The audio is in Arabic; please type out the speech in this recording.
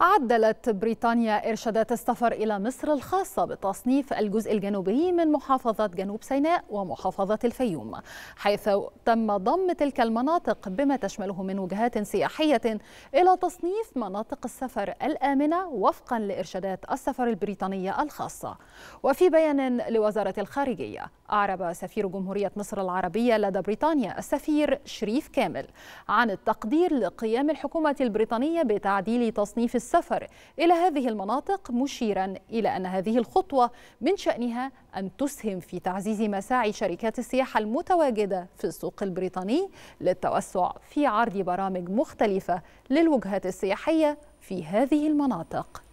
عدلت بريطانيا إرشادات السفر إلى مصر الخاصة بتصنيف الجزء الجنوبي من محافظة جنوب سيناء ومحافظة الفيوم حيث تم ضم تلك المناطق بما تشمله من وجهات سياحية إلى تصنيف مناطق السفر الآمنة وفقا لإرشادات السفر البريطانية الخاصة وفي بيان لوزارة الخارجية أعرب سفير جمهورية مصر العربية لدى بريطانيا السفير شريف كامل عن التقدير لقيام الحكومة البريطانية بتعديل تصنيف السفر إلى هذه المناطق مشيرا إلى أن هذه الخطوة من شأنها أن تسهم في تعزيز مساعي شركات السياحة المتواجدة في السوق البريطاني للتوسع في عرض برامج مختلفة للوجهات السياحية في هذه المناطق